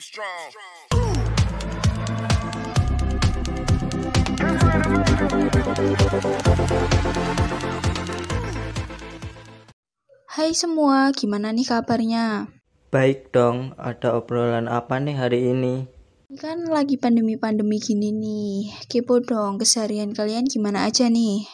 Be strong. Hai semua, gimana nih kabarnya? Baik dong, ada obrolan apa nih hari ini? Kan lagi pandemi-pandemi gini nih, kepo dong keseharian kalian gimana aja nih?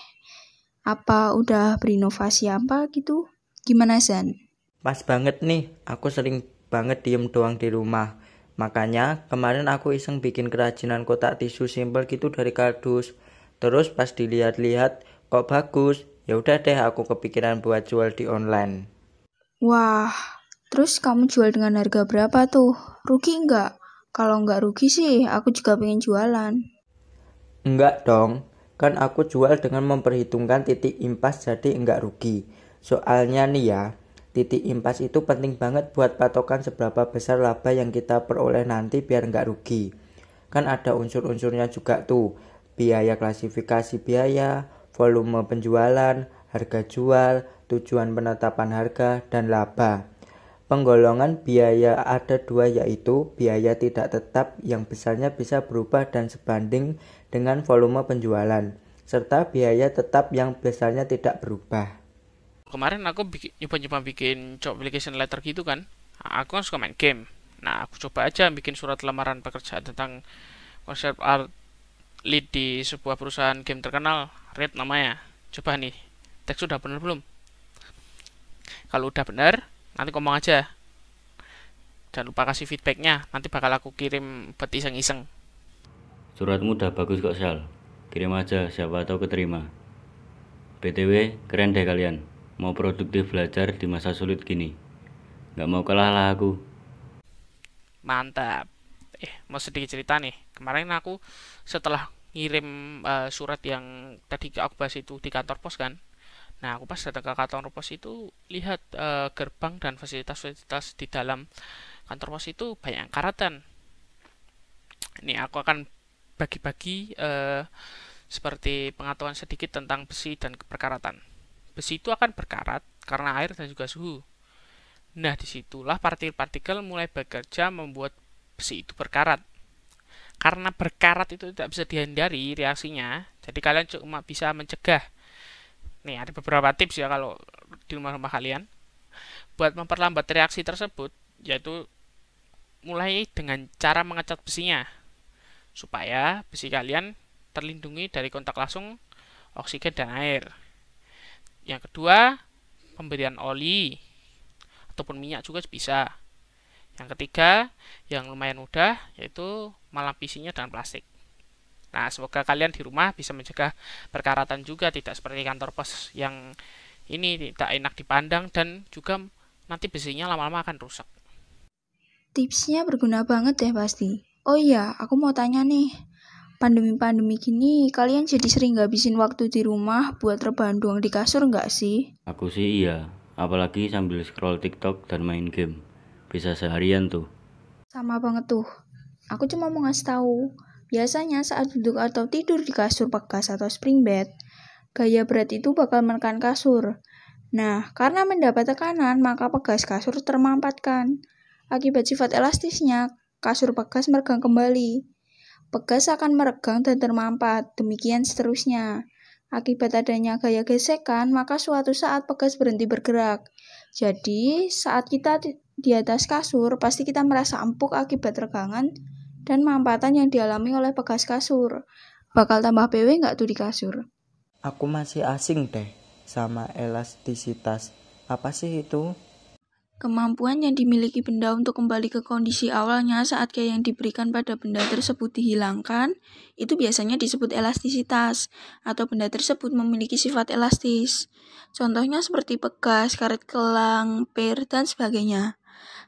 Apa udah berinovasi apa gitu? Gimana Zan? Pas banget nih, aku sering banget diem doang di rumah. Makanya kemarin aku iseng bikin kerajinan kotak tisu simpel gitu dari kardus. Terus pas dilihat-lihat kok bagus, ya udah deh aku kepikiran buat jual di online. Wah, terus kamu jual dengan harga berapa tuh? Rugi nggak? Kalau nggak rugi sih, aku juga pengen jualan. Enggak dong, kan aku jual dengan memperhitungkan titik impas jadi enggak rugi. Soalnya nih ya, titik impas itu penting banget buat patokan seberapa besar laba yang kita peroleh nanti biar nggak rugi. Kan ada unsur-unsurnya juga tuh, biaya klasifikasi biaya, volume penjualan, harga jual, tujuan penetapan harga, dan laba. Penggolongan biaya ada dua yaitu biaya tidak tetap yang besarnya bisa berubah dan sebanding dengan volume penjualan, serta biaya tetap yang besarnya tidak berubah kemarin aku nyoba-nyoba bikin, bikin job application letter gitu kan aku kan suka main game nah aku coba aja bikin surat lamaran pekerjaan tentang konsep art lead di sebuah perusahaan game terkenal Red namanya coba nih teks sudah benar belum kalau udah benar nanti ngomong aja jangan lupa kasih feedbacknya nanti bakal aku kirim buat iseng-iseng suratmu udah bagus kok Sal kirim aja siapa tahu keterima BTW keren deh kalian mau produktif belajar di masa sulit gini. Nggak mau kalah lah aku. Mantap. Eh, mau sedikit cerita nih. Kemarin aku setelah ngirim uh, surat yang tadi aku bahas itu di kantor pos kan. Nah, aku pas datang ke kantor pos itu lihat uh, gerbang dan fasilitas-fasilitas di dalam kantor pos itu banyak karatan. Ini aku akan bagi-bagi uh, seperti pengetahuan sedikit tentang besi dan perkaratan. Besi itu akan berkarat karena air dan juga suhu. Nah, disitulah partikel-partikel mulai bekerja membuat besi itu berkarat. Karena berkarat itu tidak bisa dihindari reaksinya, jadi kalian cuma bisa mencegah. Nih, ada beberapa tips ya kalau di rumah-rumah kalian. Buat memperlambat reaksi tersebut, yaitu mulai dengan cara mengecat besinya. Supaya besi kalian terlindungi dari kontak langsung oksigen dan air. Yang kedua, pemberian oli ataupun minyak juga bisa. Yang ketiga, yang lumayan mudah yaitu melapisinya dengan plastik. Nah, semoga kalian di rumah bisa mencegah perkaratan juga tidak seperti kantor pos yang ini tidak enak dipandang dan juga nanti besinya lama-lama akan rusak. Tipsnya berguna banget ya pasti. Oh iya, aku mau tanya nih, pandemi-pandemi gini, kalian jadi sering ngabisin waktu di rumah buat rebahan doang di kasur nggak sih? Aku sih iya, apalagi sambil scroll TikTok dan main game. Bisa seharian tuh. Sama banget tuh. Aku cuma mau ngasih tahu, biasanya saat duduk atau tidur di kasur bekas atau spring bed, gaya berat itu bakal menekan kasur. Nah, karena mendapat tekanan, maka pegas kasur termampatkan. Akibat sifat elastisnya, kasur bekas meregang kembali. Pegas akan meregang dan termampat, demikian seterusnya. Akibat adanya gaya gesekan, maka suatu saat pegas berhenti bergerak. Jadi, saat kita di atas kasur, pasti kita merasa empuk akibat regangan dan mampatan yang dialami oleh pegas kasur. Bakal tambah PW nggak tuh di kasur? Aku masih asing deh sama elastisitas. Apa sih itu? Kemampuan yang dimiliki benda untuk kembali ke kondisi awalnya saat gaya yang diberikan pada benda tersebut dihilangkan, itu biasanya disebut elastisitas, atau benda tersebut memiliki sifat elastis. Contohnya seperti pegas, karet kelang, per, dan sebagainya.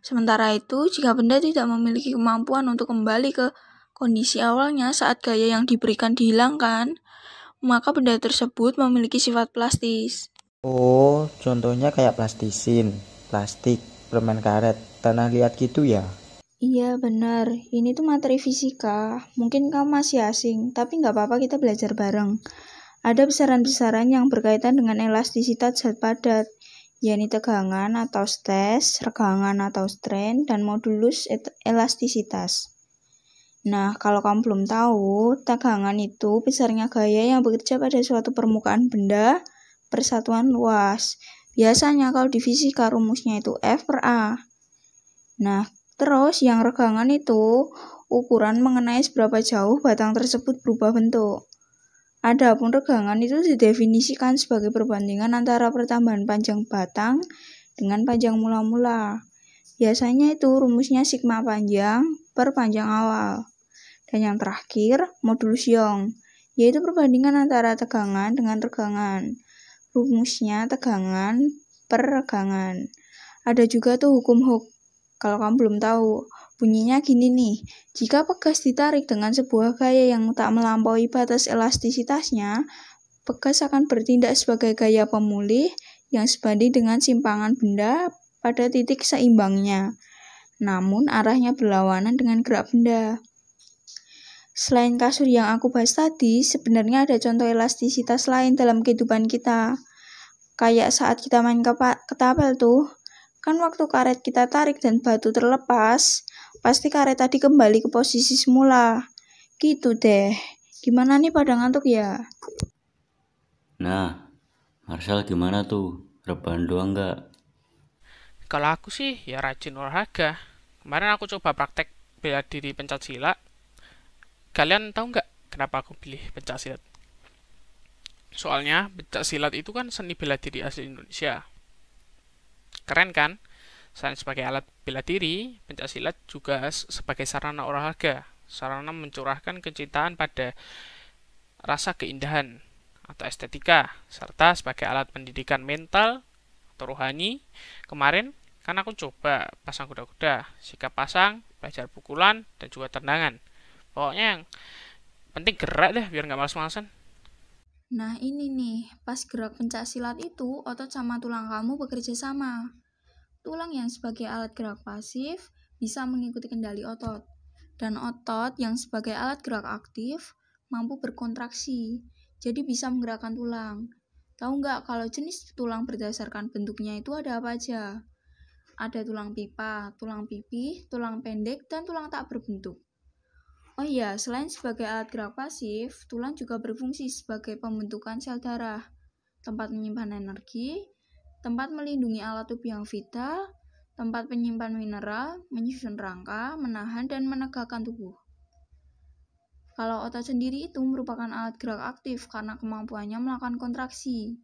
Sementara itu, jika benda tidak memiliki kemampuan untuk kembali ke kondisi awalnya saat gaya yang diberikan dihilangkan, maka benda tersebut memiliki sifat plastis. Oh, contohnya kayak plastisin plastik, permen karet, tanah liat gitu ya? Iya bener, ini tuh materi fisika. Mungkin kamu masih asing, tapi nggak apa-apa kita belajar bareng. Ada besaran-besaran yang berkaitan dengan elastisitas zat padat, yakni tegangan atau stres, regangan atau strain, dan modulus elastisitas. Nah, kalau kamu belum tahu, tegangan itu besarnya gaya yang bekerja pada suatu permukaan benda, persatuan luas. Biasanya kalau di fisika rumusnya itu F per A. Nah, terus yang regangan itu ukuran mengenai seberapa jauh batang tersebut berubah bentuk. Adapun regangan itu didefinisikan sebagai perbandingan antara pertambahan panjang batang dengan panjang mula-mula. Biasanya itu rumusnya sigma panjang per panjang awal. Dan yang terakhir, modulus Young, yaitu perbandingan antara tegangan dengan regangan rumusnya tegangan per regangan. Ada juga tuh hukum Hook. Kalau kamu belum tahu, bunyinya gini nih. Jika pegas ditarik dengan sebuah gaya yang tak melampaui batas elastisitasnya, pegas akan bertindak sebagai gaya pemulih yang sebanding dengan simpangan benda pada titik seimbangnya. Namun arahnya berlawanan dengan gerak benda. Selain kasur yang aku bahas tadi, sebenarnya ada contoh elastisitas lain dalam kehidupan kita. Kayak saat kita main ketapel tuh, kan waktu karet kita tarik dan batu terlepas, pasti karet tadi kembali ke posisi semula. Gitu deh. Gimana nih pada ngantuk ya? Nah, Marcel gimana tuh? Rebahan doang nggak? Kalau aku sih ya rajin olahraga. Kemarin aku coba praktek bela diri silat. Kalian tahu nggak kenapa aku pilih pencak silat? Soalnya pencak silat itu kan seni bela diri asli Indonesia. Keren kan? Selain sebagai alat bela diri, pencak silat juga sebagai sarana olahraga. Sarana mencurahkan kecintaan pada rasa keindahan atau estetika, serta sebagai alat pendidikan mental atau rohani. Kemarin kan aku coba pasang kuda-kuda, sikap pasang, belajar pukulan, dan juga tendangan. Pokoknya yang penting gerak deh biar nggak males-malesan. Nah ini nih, pas gerak pencak silat itu otot sama tulang kamu bekerja sama. Tulang yang sebagai alat gerak pasif bisa mengikuti kendali otot, dan otot yang sebagai alat gerak aktif mampu berkontraksi, jadi bisa menggerakkan tulang. Tahu nggak kalau jenis tulang berdasarkan bentuknya itu ada apa aja? Ada tulang pipa, tulang pipih, tulang pendek, dan tulang tak berbentuk. Oh iya, selain sebagai alat gerak pasif, tulang juga berfungsi sebagai pembentukan sel darah, tempat menyimpan energi, tempat melindungi alat tubuh yang vital, tempat penyimpan mineral, menyusun rangka, menahan, dan menegakkan tubuh. Kalau otot sendiri itu merupakan alat gerak aktif karena kemampuannya melakukan kontraksi.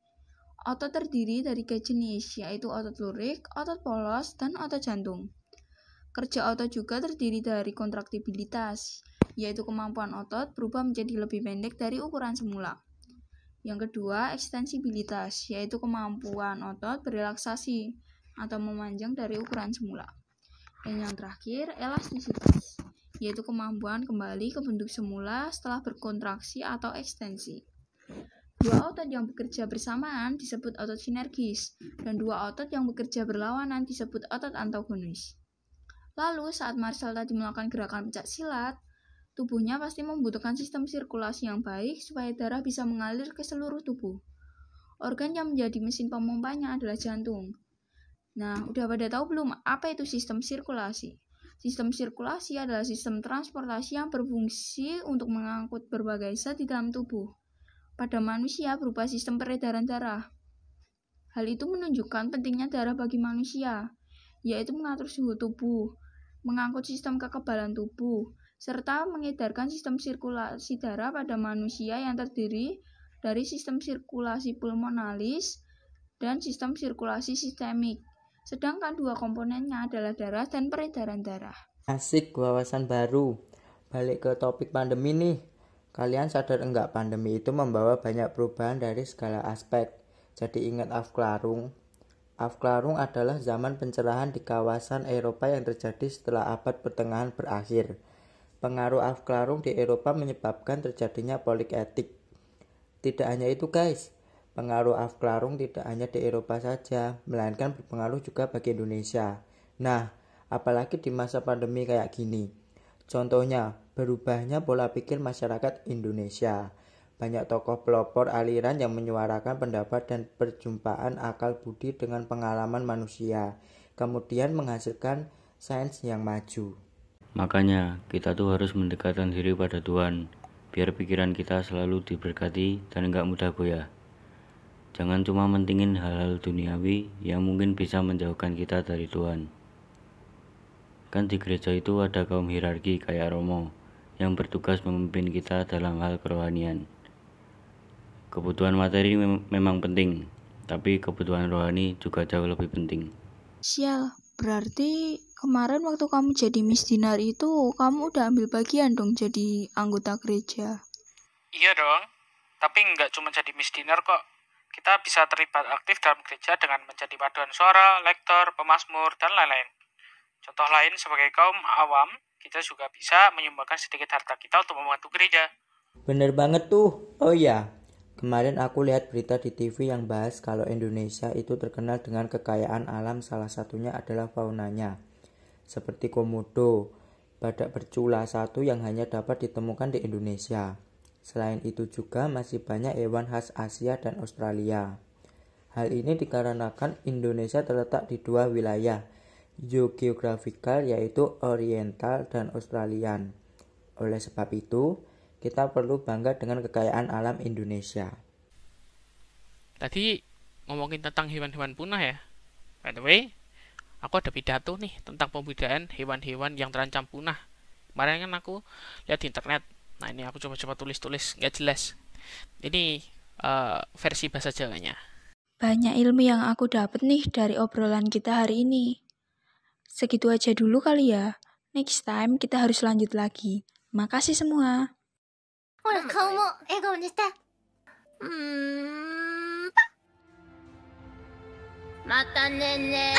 Otot terdiri dari tiga jenis, yaitu otot lurik, otot polos, dan otot jantung. Kerja otot juga terdiri dari kontraktibilitas, yaitu kemampuan otot, berubah menjadi lebih pendek dari ukuran semula. Yang kedua, ekstensibilitas, yaitu kemampuan otot berrelaksasi atau memanjang dari ukuran semula. Dan yang terakhir, elastisitas, yaitu kemampuan kembali ke bentuk semula setelah berkontraksi atau ekstensi. Dua otot yang bekerja bersamaan disebut otot sinergis, dan dua otot yang bekerja berlawanan disebut otot antagonis. Lalu, saat Marcel tadi melakukan gerakan pencak silat, Tubuhnya pasti membutuhkan sistem sirkulasi yang baik supaya darah bisa mengalir ke seluruh tubuh. Organ yang menjadi mesin pemompanya adalah jantung. Nah, udah pada tahu belum apa itu sistem sirkulasi? Sistem sirkulasi adalah sistem transportasi yang berfungsi untuk mengangkut berbagai zat di dalam tubuh. Pada manusia berupa sistem peredaran darah. Hal itu menunjukkan pentingnya darah bagi manusia, yaitu mengatur suhu tubuh, mengangkut sistem kekebalan tubuh, serta mengedarkan sistem sirkulasi darah pada manusia yang terdiri dari sistem sirkulasi pulmonalis dan sistem sirkulasi sistemik. Sedangkan dua komponennya adalah darah dan peredaran darah. Asik wawasan baru. Balik ke topik pandemi nih. Kalian sadar enggak pandemi itu membawa banyak perubahan dari segala aspek. Jadi ingat Afklarung. Afklarung adalah zaman pencerahan di kawasan Eropa yang terjadi setelah abad pertengahan berakhir Pengaruh Afklarung di Eropa menyebabkan terjadinya poliketik. Tidak hanya itu guys, pengaruh Afklarung tidak hanya di Eropa saja, melainkan berpengaruh juga bagi Indonesia. Nah, apalagi di masa pandemi kayak gini. Contohnya, berubahnya pola pikir masyarakat Indonesia. Banyak tokoh pelopor aliran yang menyuarakan pendapat dan perjumpaan akal budi dengan pengalaman manusia, kemudian menghasilkan sains yang maju. Makanya, kita tuh harus mendekatkan diri pada Tuhan, biar pikiran kita selalu diberkati dan nggak mudah goyah. Jangan cuma mentingin hal-hal duniawi yang mungkin bisa menjauhkan kita dari Tuhan. Kan di gereja itu ada kaum hierarki kayak Romo, yang bertugas memimpin kita dalam hal kerohanian. Kebutuhan materi mem memang penting, tapi kebutuhan rohani juga jauh lebih penting. Sial, berarti kemarin waktu kamu jadi Miss Dinar itu, kamu udah ambil bagian dong jadi anggota gereja. Iya dong, tapi nggak cuma jadi Miss Dinar kok. Kita bisa terlibat aktif dalam gereja dengan menjadi paduan suara, lektor, pemasmur, dan lain-lain. Contoh lain, sebagai kaum awam, kita juga bisa menyumbangkan sedikit harta kita untuk membantu gereja. Bener banget tuh. Oh iya, Kemarin aku lihat berita di TV yang bahas kalau Indonesia itu terkenal dengan kekayaan alam salah satunya adalah faunanya seperti komodo, badak bercula satu yang hanya dapat ditemukan di Indonesia. Selain itu juga masih banyak hewan khas Asia dan Australia. Hal ini dikarenakan Indonesia terletak di dua wilayah, geografikal yaitu Oriental dan Australian. Oleh sebab itu, kita perlu bangga dengan kekayaan alam Indonesia. Tadi ngomongin tentang hewan-hewan punah ya. By the way, aku ada pidato nih tentang pembudayaan hewan-hewan yang terancam punah kemarin kan aku lihat di internet nah ini aku coba-coba tulis-tulis nggak jelas ini uh, versi bahasa Jawanya banyak ilmu yang aku dapat nih dari obrolan kita hari ini segitu aja dulu kali ya next time kita harus lanjut lagi makasih semua eh, Hmm. またねね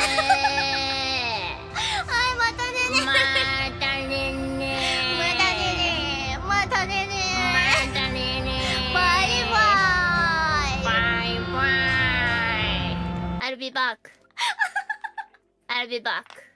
i I'll be back I'll be back